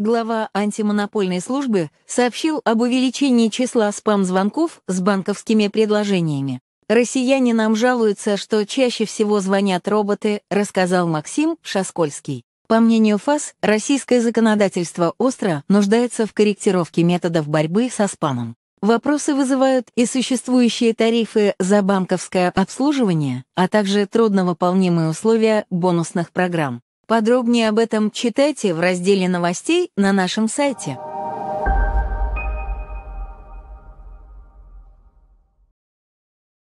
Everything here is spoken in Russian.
глава антимонопольной службы сообщил об увеличении числа спам-звонков с банковскими предложениями. «Россияне нам жалуются, что чаще всего звонят роботы», рассказал Максим Шаскольский. По мнению ФАС, российское законодательство остро нуждается в корректировке методов борьбы со спамом. Вопросы вызывают и существующие тарифы за банковское обслуживание, а также трудновыполнимые условия бонусных программ. Подробнее об этом читайте в разделе новостей на нашем сайте.